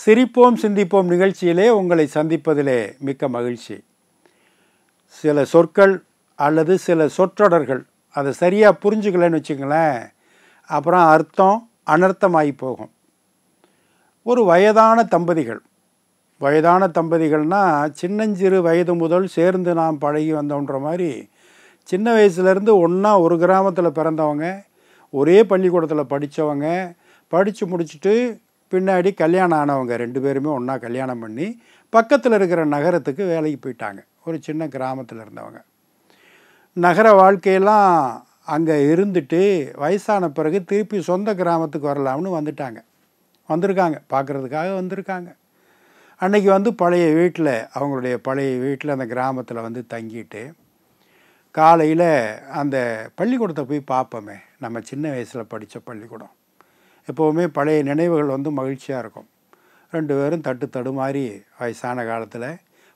சிரிப்போம் சிந்திப்போம் நிகழ்ச்சியிலே உங்களை சந்திப்பதிலே மிக்க மகிழ்ச்சி சில சொற்கள் அல்லது சில சொற்றொடர்கள் அதை சரியாக புரிஞ்சுக்கலன்னு வச்சுங்களேன் அப்புறம் அர்த்தம் அனர்த்தமாகி போகும் ஒரு வயதான தம்பதிகள் வயதான தம்பதிகள்னால் சின்னஞ்சிறு வயது முதல் சேர்ந்து நாம் பழகி வந்தோன்ற மாதிரி சின்ன வயசுலேருந்து ஒன்றா ஒரு கிராமத்தில் பிறந்தவங்க ஒரே பள்ளிக்கூடத்தில் படித்தவங்க படித்து முடிச்சுட்டு பின்னாடி கல்யாணம் ஆனவங்க ரெண்டு பேருமே ஒன்றா கல்யாணம் பண்ணி பக்கத்தில் இருக்கிற நகரத்துக்கு வேலைக்கு போயிட்டாங்க ஒரு சின்ன கிராமத்தில் இருந்தவங்க நகர வாழ்க்கையெல்லாம் அங்கே இருந்துட்டு வயசான பிறகு திருப்பி சொந்த கிராமத்துக்கு வரலாம்னு வந்துட்டாங்க வந்திருக்காங்க பார்க்குறதுக்காக வந்திருக்காங்க அன்றைக்கி வந்து பழைய வீட்டில் அவங்களுடைய பழைய வீட்டில் அந்த கிராமத்தில் வந்து தங்கிட்டு காலையில் அந்த பள்ளிக்கூடத்தை போய் பார்ப்போமே நம்ம சின்ன வயசில் படித்த பள்ளிக்கூடம் எப்போவுமே பழைய நினைவுகள் வந்து மகிழ்ச்சியாக இருக்கும் ரெண்டு பேரும் தட்டு தடுமாறி வயசான காலத்தில்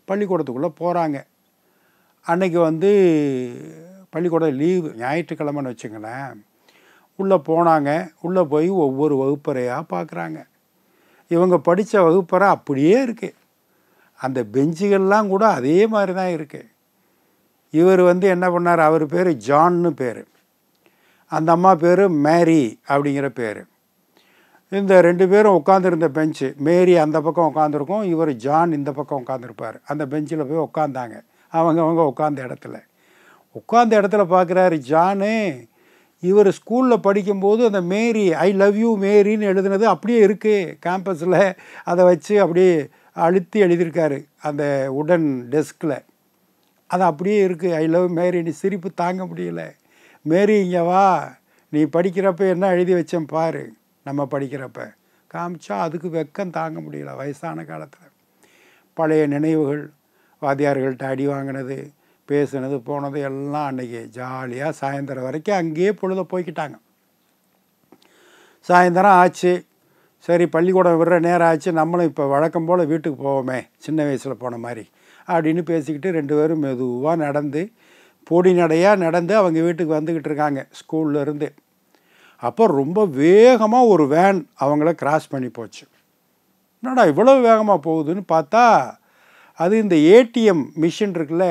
பள்ளிக்கூடத்துக்குள்ளே போகிறாங்க அன்றைக்கி வந்து பள்ளிக்கூடம் லீவு ஞாயிற்றுக்கிழமைன்னு வச்சுங்களேன் உள்ளே போனாங்க உள்ளே போய் ஒவ்வொரு வகுப்பறையாக பார்க்குறாங்க இவங்க படித்த வகுப்பறை அப்படியே இருக்குது அந்த பெஞ்சுகள்லாம் கூட அதே மாதிரி தான் இருக்குது இவர் வந்து என்ன பண்ணார் அவர் பேர் ஜான்னு பேர் அந்த அம்மா பேர் மேரி அப்படிங்கிற பேர் இந்த ரெண்டு பேரும் உட்காந்துருந்த பெஞ்சு மேரி அந்த பக்கம் உட்காந்துருக்கும் இவர் ஜான் இந்த பக்கம் உட்காந்துருப்பார் அந்த பெஞ்சில் போய் உட்காந்தாங்க அவங்க அவங்க உட்காந்த இடத்துல உட்காந்த இடத்துல பார்க்குறாரு ஜானு இவர் ஸ்கூலில் படிக்கும்போது அந்த மேரி ஐ லவ் யூ மேரின்னு எழுதுனது அப்படியே இருக்குது கேம்பஸில் அதை வச்சு அப்படியே அழுத்தி எழுதியிருக்காரு அந்த உடன் டெஸ்கில் அது அப்படியே இருக்குது ஐ லவ் மேரின்னு சிரிப்பு தாங்க முடியல மேரி இங்கே வா நீ படிக்கிறப்ப என்ன எழுதி வச்சேன் பாரு நம்ம படிக்கிறப்ப காமிச்சா அதுக்கு வெக்கம் தாங்க முடியல வயசான காலத்தில் பழைய நினைவுகள் வாத்தியார்கள்ட்ட அடி வாங்கினது பேசுனது போனது எல்லாம் அன்றைக்கி ஜாலியாக சாயந்தரம் வரைக்கும் அங்கேயே பொழுத போய்கிட்டாங்க சாயந்தரம் ஆச்சு சரி பள்ளிக்கூடம் விடுற நேரம் ஆச்சு நம்மளும் இப்போ வழக்கம் போல் வீட்டுக்கு போவோமே சின்ன வயசில் போன மாதிரி அப்படின்னு பேசிக்கிட்டு ரெண்டு பேரும் மெதுவாக நடந்து பொடி நடையாக நடந்து அவங்க வீட்டுக்கு வந்துக்கிட்டு இருக்காங்க ஸ்கூல்லேருந்து அப்போ ரொம்ப வேகமாக ஒரு வேன் அவங்கள கிராஸ் பண்ணி போச்சு என்னடா இவ்வளோ வேகமாக போகுதுன்னு பார்த்தா அது இந்த ஏடிஎம் மிஷின் இருக்குல்ல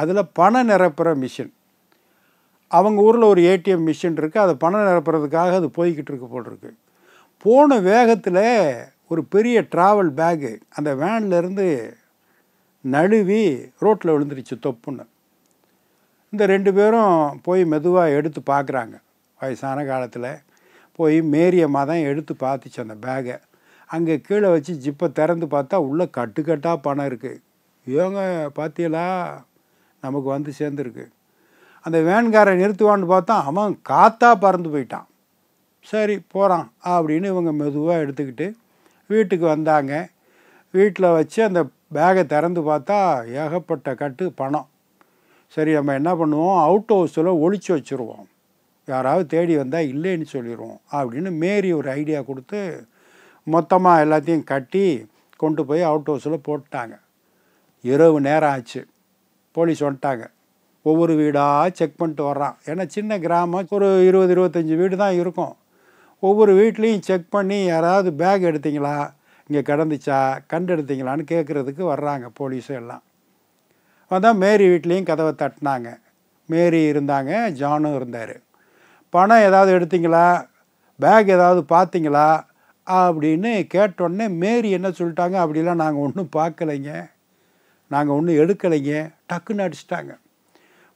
அதில் பணம் நிரப்புகிற மிஷின் அவங்க ஊரில் ஒரு ஏடிஎம் மிஷின் இருக்குது அதை பணம் நிரப்புறதுக்காக அது போய்கிட்டு இருக்கு போல் இருக்கு போன வேகத்தில் ஒரு பெரிய ட்ராவல் பேகு அந்த வேன்லேருந்து நழுவி ரோட்டில் விழுந்துருச்சு தொப்புன்னு இந்த ரெண்டு பேரும் போய் மெதுவாக எடுத்து பார்க்குறாங்க வயசான காலத்தில் போய் மேரியம்மா தான் எடுத்து பார்த்துச்சு அந்த பேகை அங்கே கீழே வச்சு ஜிப்பை திறந்து பார்த்தா உள்ளே கட்டுக்கட்டாக பணம் இருக்குது ஏங்க பார்த்தீங்களா நமக்கு வந்து சேர்ந்துருக்கு அந்த வேன்காரை நிறுத்துவான்னு பார்த்தா அவன் காத்தா பறந்து போயிட்டான் சரி போகிறான் அப்படின்னு இவங்க மெதுவாக எடுத்துக்கிட்டு வீட்டுக்கு வந்தாங்க வீட்டில் வச்சு அந்த பேகை திறந்து பார்த்தா ஏகப்பட்ட கட்டு பணம் சரி நம்ம என்ன பண்ணுவோம் அவுட் ஹவுஸில் ஒழிச்சு வச்சுருவோம் யாராவது தேடி வந்தால் இல்லைன்னு சொல்லிடுவோம் அப்படின்னு மேரி ஒரு ஐடியா கொடுத்து மொத்தமாக எல்லாத்தையும் கட்டி கொண்டு போய் அவுட் ஹவுஸில் போட்டாங்க இரவு நேரம் ஆச்சு போலீஸ் வந்துட்டாங்க ஒவ்வொரு வீடாக செக் பண்ணிட்டு வர்றான் ஏன்னா சின்ன கிராமம் ஒரு இருபது இருபத்தஞ்சி வீடு தான் இருக்கும் ஒவ்வொரு வீட்லேயும் செக் பண்ணி யாராவது பேக் எடுத்திங்களா இங்கே கிடந்துச்சா கண்டு எடுத்திங்களான்னு கேட்குறதுக்கு வர்றாங்க போலீஸு எல்லாம் வந்தால் மேரி வீட்லேயும் கதவை தட்டினாங்க மேரி இருந்தாங்க ஜானும் இருந்தார் பணம் ஏதாவது எடுத்தீங்களா பேக் ஏதாவது பார்த்தீங்களா அப்படின்னு கேட்டோடனே மேரி என்ன சொல்லிட்டாங்க அப்படிலாம் நாங்கள் ஒன்றும் பார்க்கலைங்க நாங்கள் ஒன்றும் எடுக்கலைங்க டக்குன்னு அடிச்சிட்டாங்க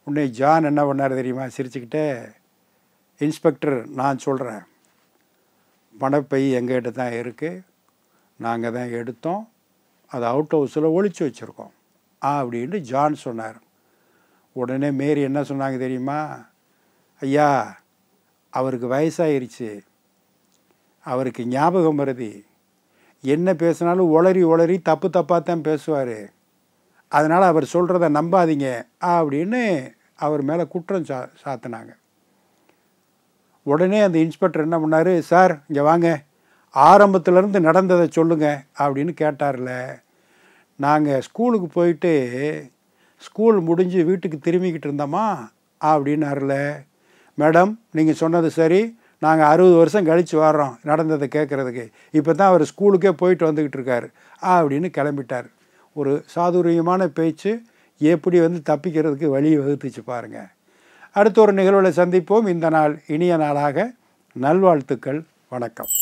உடனே ஜான் என்ன பண்ணார் தெரியுமா சிரிச்சுக்கிட்டே இன்ஸ்பெக்டர் நான் சொல்கிறேன் பணப்பை எங்கிட்ட தான் இருக்குது நாங்கள் தான் எடுத்தோம் அதை அவுட் ஹவுஸில் ஒழிச்சு வச்சுருக்கோம் அப்படின்னு ஜான் சொன்னார் உடனே மேரி என்ன சொன்னாங்க தெரியுமா ஐயா அவருக்கு வயசாயிருச்சு அவருக்கு ஞாபகம் வருது என்ன பேசினாலும் ஒளறி ஒளறி தப்பு தப்பாக தான் பேசுவார் அதனால் அவர் சொல்கிறத நம்பாதீங்க அப்படின்னு அவர் மேலே குற்றம் சா சாத்தினாங்க உடனே அந்த இன்ஸ்பெக்டர் என்ன பண்ணார் சார் இங்கே வாங்க ஆரம்பத்துலேருந்து நடந்ததை சொல்லுங்கள் அப்படின்னு கேட்டார்ல நாங்கள் ஸ்கூலுக்கு போயிட்டு ஸ்கூல் முடிஞ்சு வீட்டுக்கு திரும்பிக்கிட்டு இருந்தோமா அப்படின்னாருல மேடம் நீங்கள் சொன்னது சரி நாங்கள் அறுபது வருஷம் கழித்து வர்றோம் நடந்ததை கேட்குறதுக்கு இப்போ தான் அவர் ஸ்கூலுக்கே போயிட்டு வந்துக்கிட்டு ஆ அப்படின்னு கிளம்பிட்டார் ஒரு சாதுரியமான பேச்சு எப்படி வந்து தப்பிக்கிறதுக்கு வழி வகுத்துச்சு பாருங்கள் அடுத்த ஒரு நிகழ்வில் சந்திப்போம் இந்த நாள் இனிய நாளாக நல்வாழ்த்துக்கள் வணக்கம்